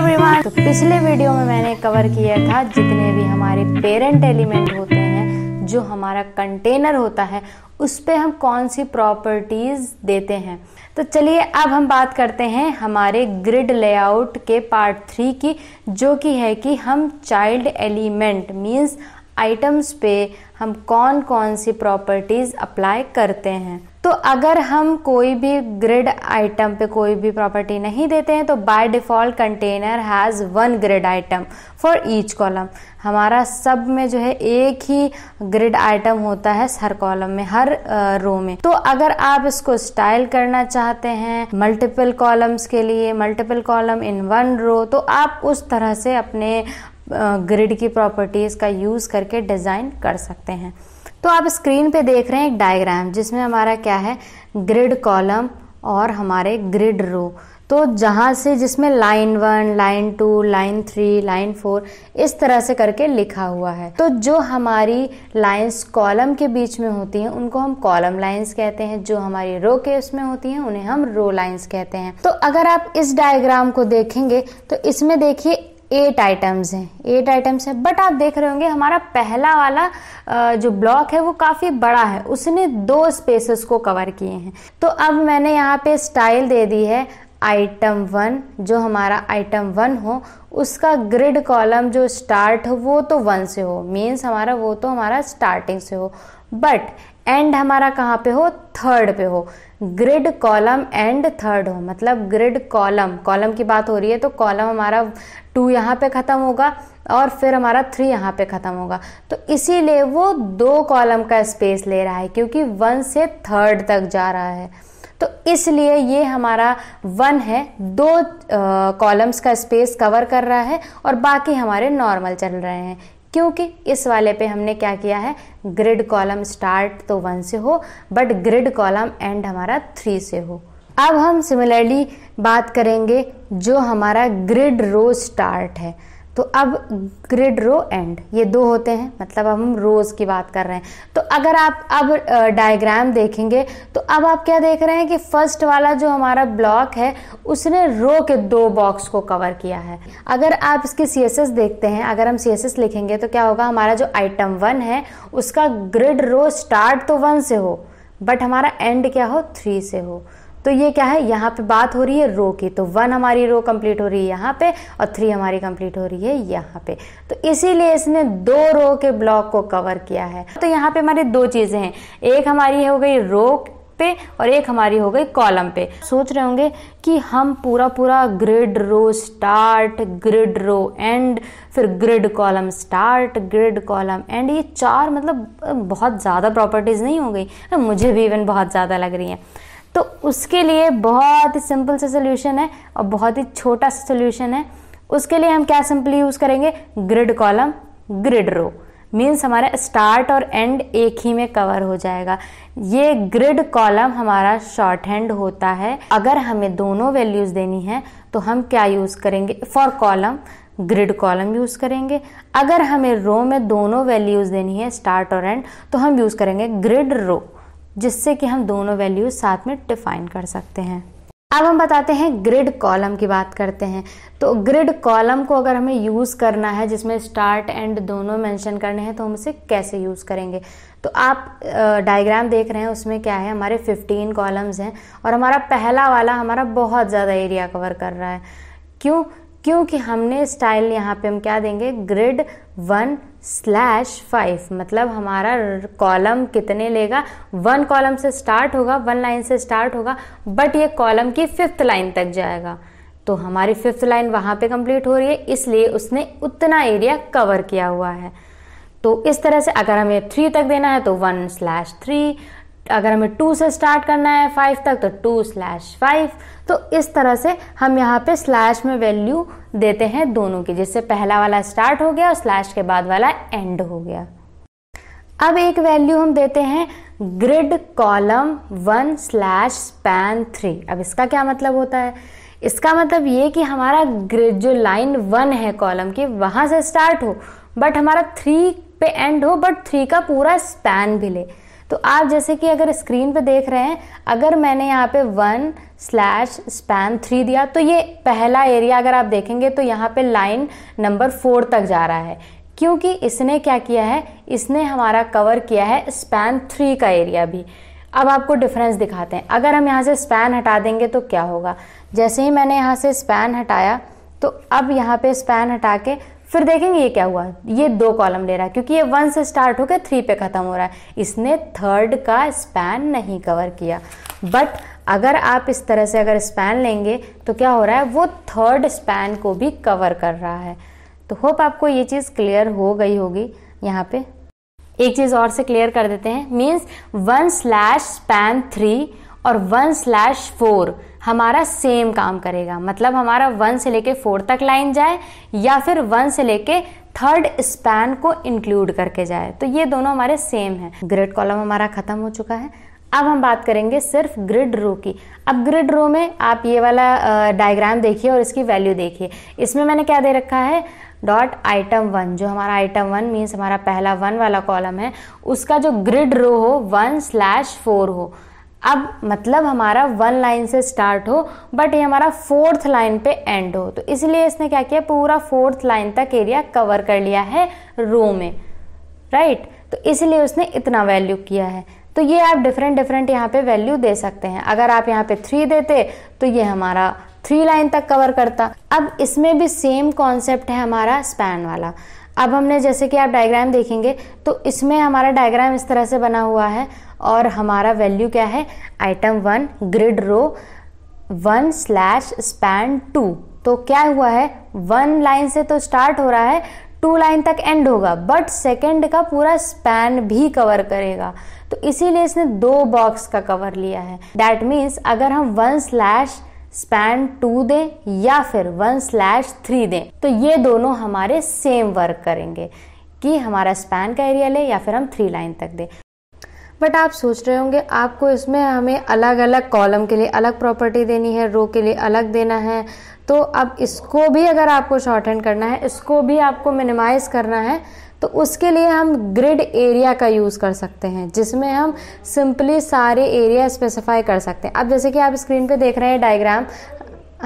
Everyone तो पिछले video में मैंने कवर किया था जितने भी हमारे पेरेंट एलिमेंट होते हैं जो हमारा कंटेनर होता है उस पर हम कौन सी प्रॉपर्टीज देते हैं तो चलिए अब हम बात करते हैं हमारे ग्रिड लेआउट के पार्ट थ्री की जो कि है कि हम चाइल्ड एलिमेंट मीन्स आइटम्स पे हम कौन कौन सी प्रॉपर्टीज अप्लाई करते हैं तो अगर हम कोई भी ग्रिड आइटम पे कोई भी प्रॉपर्टी नहीं देते हैं तो by default container has one grid item for each column हमारा सब में जो है एक ही ग्रिड आइटम होता है हर कॉलम में हर रो में तो अगर आप इसको स्टाइल करना चाहते हैं मल्टीपल कॉलम्स के लिए multiple column in one row तो आप उस तरह से अपने ग्रिड की प्रॉपर्टीज़ का यूज़ करके डिज़ाइन कर सकते हैं तो आप स्क्रीन पे देख रहे हैं एक डायग्राम जिसमें हमारा क्या है ग्रिड कॉलम और हमारे ग्रिड रो तो जहाँ से जिसमें line one line two line three line four इस तरह से करके लिखा हुआ है तो जो हमारी लाइंस कॉलम के बीच में होती हैं उनको हम कॉलम लाइंस कहते हैं जो हमारी रो के उसमें होती हैं उन्हें हम रो लाइंस कहते हैं तो अगर आप इस डायग्राम को देखेंगे तो इसमें देखिए एट आइटम्स हैं एट आइटम्स हैं बट आप देख रहे होंगे हमारा पहला वाला जो ब्लॉक है वो काफ़ी बड़ा है उसने दो स्पेसेस को कवर किए हैं तो अब मैंने यहाँ पे स्टाइल दे दी है आइटम वन जो हमारा आइटम वन हो उसका ग्रिड कॉलम जो स्टार्ट हो वो तो वन से हो मीन्स हमारा वो तो हमारा स्टार्टिंग से हो बट एंड हमारा कहाँ पे हो थर्ड पे हो ग्रिड कॉलम एंड थर्ड हो मतलब ग्रिड कॉलम कॉलम की बात हो रही है तो कॉलम हमारा टू यहाँ पे ख़त्म होगा और फिर हमारा थ्री यहाँ पे ख़त्म होगा तो इसीलिए वो दो कॉलम का स्पेस ले रहा है क्योंकि वन से थर्ड तक जा रहा है तो इसलिए ये हमारा वन है दो कॉलम्स का स्पेस कवर कर रहा है और बाकी हमारे नॉर्मल चल रहे हैं क्योंकि इस वाले पे हमने क्या किया है ग्रिड कॉलम स्टार्ट तो वन से हो बट ग्रिड कॉलम एंड हमारा थ्री से हो अब हम सिमिलरली बात करेंगे जो हमारा ग्रिड रो स्टार्ट है तो अब ग्रिड रो एंड ये दो होते हैं मतलब अब हम रोज़ की बात कर रहे हैं तो अगर आप अब डायग्राम देखेंगे तो अब आप क्या देख रहे हैं कि फर्स्ट वाला जो हमारा ब्लॉक है उसने रो के दो बॉक्स को कवर किया है अगर आप इसके सी देखते हैं अगर हम सी लिखेंगे तो क्या होगा हमारा जो आइटम वन है उसका ग्रिड रो स्टार्ट तो वन से हो बट हमारा एंड क्या हो थ्री से हो तो ये क्या है यहाँ पे बात हो रही है रो की तो वन हमारी रो कंप्लीट हो रही है यहाँ पे और थ्री हमारी कंप्लीट हो रही है यहाँ पे तो इसीलिए इसने दो रो के ब्लॉक को कवर किया है तो यहाँ पे हमारी दो चीज़ें हैं एक हमारी हो गई रो पे और एक हमारी हो गई कॉलम पे सोच रहे होंगे कि हम पूरा पूरा grid row start grid row end फिर grid column start grid column end ये चार मतलब बहुत ज़्यादा प्रॉपर्टीज़ नहीं हो गई मुझे भी इवन बहुत ज़्यादा लग रही हैं तो उसके लिए बहुत ही सिंपल सा सोल्यूशन है और बहुत ही छोटा सा सोल्यूशन है उसके लिए हम क्या सिंपली यूज़ करेंगे grid column grid row means हमारा स्टार्ट और एंड एक ही में कवर हो जाएगा ये ग्रिड कॉलम हमारा शॉर्ट हैंड होता है अगर हमें दोनों वैल्यूज़ देनी है तो हम क्या यूज़ करेंगे for column grid column use करेंगे अगर हमें रो में दोनों वैल्यूज़ देनी है स्टार्ट और एंड तो हम यूज़ करेंगे ग्रिड रो जिससे कि हम दोनों वैल्यूज साथ में डिफाइन कर सकते हैं अब हम बताते हैं ग्रिड कॉलम की बात करते हैं तो ग्रिड कॉलम को अगर हमें यूज़ करना है जिसमें स्टार्ट एंड दोनों मेंशन करने हैं तो हम इसे कैसे यूज़ करेंगे तो आप डायग्राम देख रहे हैं उसमें क्या है हमारे 15 कॉलम्स हैं और हमारा पहला वाला हमारा बहुत ज़्यादा एरिया कवर कर रहा है क्यों क्योंकि हमने स्टाइल यहाँ पे हम क्या देंगे ग्रिड वन स्लैश फाइव मतलब हमारा कॉलम कितने लेगा वन कॉलम से स्टार्ट होगा वन लाइन से स्टार्ट होगा बट ये कॉलम की फिफ्थ लाइन तक जाएगा तो हमारी फिफ्थ लाइन वहाँ पे कंप्लीट हो रही है इसलिए उसने उतना एरिया कवर किया हुआ है तो इस तरह से अगर हमें थ्री तक देना है तो वन स्लैश थ्री अगर हमें टू से स्टार्ट करना है फाइव तक तो टू स्लैश फाइव तो इस तरह से हम यहाँ पे स्लैश में वैल्यू देते हैं दोनों की जिससे पहला वाला स्टार्ट हो गया और स्लैश के बाद वाला एंड हो गया अब एक वैल्यू हम देते हैं grid column one slash span three अब इसका क्या मतलब होता है इसका मतलब ये कि हमारा ग्रिड जो लाइन वन है कॉलम की वहां से स्टार्ट हो बट हमारा थ्री पे एंड हो बट थ्री का पूरा स्पैन भी ले तो आप जैसे कि अगर स्क्रीन पे देख रहे हैं अगर मैंने यहाँ पे वन स्लैश स्पैन थ्री दिया तो ये पहला एरिया अगर आप देखेंगे तो यहाँ पे लाइन नंबर फोर तक जा रहा है क्योंकि इसने क्या किया है इसने हमारा कवर किया है स्पैन थ्री का एरिया भी अब आपको डिफरेंस दिखाते हैं अगर हम यहाँ से स्पैन हटा देंगे तो क्या होगा जैसे ही मैंने यहाँ से स्पैन हटाया तो अब यहाँ पे स्पैन हटा के फिर देखेंगे ये क्या हुआ ये दो कॉलम ले रहा है क्योंकि ये वन से स्टार्ट होकर थ्री पे खत्म हो रहा है इसने थर्ड का स्पैन नहीं कवर किया बट अगर आप इस तरह से अगर स्पैन लेंगे तो क्या हो रहा है वो थर्ड स्पैन को भी कवर कर रहा है तो होप आपको ये चीज़ क्लियर हो गई होगी यहाँ पे एक चीज़ और से क्लियर कर देते हैं means one slash span three और वन स्लैश फोर हमारा सेम काम करेगा मतलब हमारा वन से लेके फोर तक लाइन जाए या फिर वन से लेके थर्ड स्पैन को इंक्लूड करके जाए तो ये दोनों हमारे सेम है ग्रेड कॉलम हमारा खत्म हो चुका है अब हम बात करेंगे सिर्फ ग्रिड रो की अब ग्रिड रो में आप ये वाला डायग्राम देखिए और इसकी वैल्यू देखिए इसमें मैंने क्या दे रखा है डॉट आइटम वन जो हमारा आइटम वन मीन्स हमारा पहला वन वाला कॉलम है उसका जो ग्रिड रो हो वन स्लैश फोर हो अब मतलब हमारा वन लाइन से स्टार्ट हो बट ये हमारा फोर्थ लाइन पे एंड हो तो इसलिए इसने क्या किया पूरा फोर्थ लाइन तक एरिया कवर कर लिया है रो में राइट तो इसलिए उसने इतना वैल्यू किया है तो ये आप डिफरेंट डिफरेंट यहाँ पे वैल्यू दे सकते हैं अगर आप यहाँ पे थ्री देते तो ये हमारा थ्री लाइन तक कवर करता अब इसमें भी सेम कॉन्सेप्ट है हमारा स्पैन वाला अब हमने जैसे कि आप डायग्राम देखेंगे तो इसमें हमारा डायग्राम इस तरह से बना हुआ है और हमारा वैल्यू क्या है item one grid row one slash span two तो क्या हुआ है वन लाइन से तो स्टार्ट हो रहा है टू लाइन तक एंड होगा बट सेकेंड का पूरा स्पैन भी कवर करेगा तो इसीलिए इसने दो बॉक्स का कवर लिया है दैट मीन्स अगर हम वन स्लैश स्पैन टू दें या फिर वन स्लैश थ्री दें तो ये दोनों हमारे सेम वर्क करेंगे कि हमारा स्पैन का एरिया ले या फिर हम थ्री लाइन तक दें बट आप सोच रहे होंगे आपको इसमें हमें अलग अलग कॉलम के लिए अलग प्रॉपर्टी देनी है रो के लिए अलग देना है तो अब इसको भी अगर आपको शॉर्ट हैंड करना है इसको भी आपको मिनिमाइज़ करना है तो उसके लिए हम ग्रिड एरिया का यूज़ कर सकते हैं जिसमें हम सिंपली सारे एरिया स्पेसिफाई कर सकते हैं अब जैसे कि आप स्क्रीन पे देख रहे हैं डायग्राम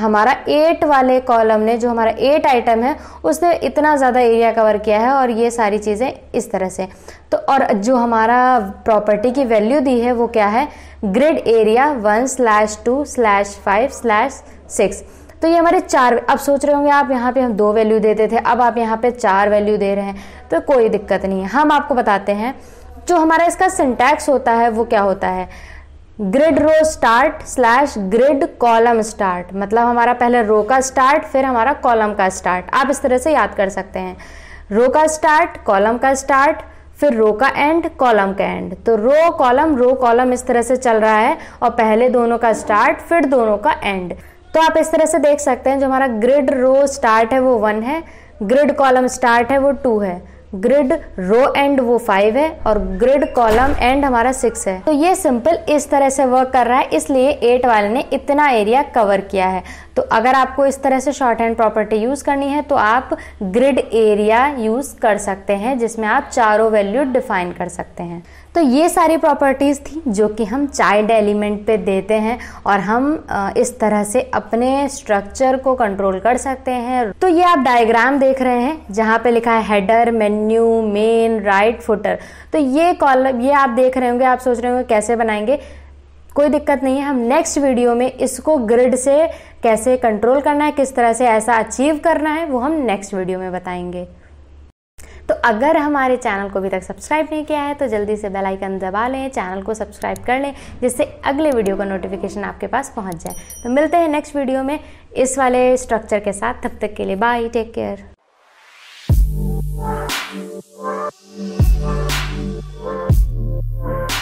हमारा एट वाले कॉलम ने जो हमारा एट आइटम है उसने इतना ज़्यादा एरिया कवर किया है और ये सारी चीज़ें इस तरह से तो और जो हमारा प्रॉपर्टी की वैल्यू दी है वो क्या है grid area one slash two slash five slash six तो ये हमारे चार अब सोच रहे होंगे आप यहाँ पे हम दो वैल्यू देते थे अब आप यहाँ पे चार वैल्यू दे रहे हैं तो कोई दिक्कत नहीं है हम आपको बताते हैं जो हमारा इसका सिंटैक्स होता है वो क्या होता है grid row start slash grid column start मतलब हमारा पहले रो का स्टार्ट फिर हमारा कॉलम का स्टार्ट आप इस तरह से याद कर सकते हैं रो का स्टार्ट कॉलम का स्टार्ट फिर रो का एंड कॉलम का एंड तो रो कॉलम रो कॉलम इस तरह से चल रहा है और पहले दोनों का स्टार्ट फिर दोनों का एंड तो आप इस तरह से देख सकते हैं जो हमारा ग्रिड रो स्टार्ट है वो वन है ग्रिड कॉलम स्टार्ट है वो टू है ग्रिड रो एंड वो फाइव है और ग्रिड कॉलम एंड हमारा सिक्स है तो ये सिंपल इस तरह से वर्क कर रहा है इसलिए एट वाले ने इतना एरिया कवर किया है तो अगर आपको इस तरह से शॉर्ट हैंड प्रॉपर्टी यूज़ करनी है तो आप ग्रिड एरिया यूज़ कर सकते हैं जिसमें आप चारों वैल्यू डिफाइन कर सकते हैं तो ये सारी प्रॉपर्टीज़ थी जो कि हम चाइल्ड एलिमेंट पे देते हैं और हम इस तरह से अपने स्ट्रक्चर को कंट्रोल कर सकते हैं तो ये आप डायग्राम देख रहे हैं जहाँ पे लिखा है header menu main right footer तो ये कॉलम ये आप देख रहे होंगे आप सोच रहे होंगे कैसे बनाएंगे कोई दिक्कत नहीं है हम नेक्स्ट वीडियो में इसको ग्रिड से कैसे कंट्रोल करना है किस तरह से ऐसा अचीव करना है वो हम नेक्स्ट वीडियो में बताएंगे तो अगर हमारे चैनल को अभी तक सब्सक्राइब नहीं किया है तो जल्दी से बेल आइकन दबा लें चैनल को सब्सक्राइब कर लें जिससे अगले वीडियो का नोटिफिकेशन आपके पास पहुंच जाए तो मिलते हैं नेक्स्ट वीडियो में इस वाले स्ट्रक्चर के साथ तब तक के लिए bye take care Thank you.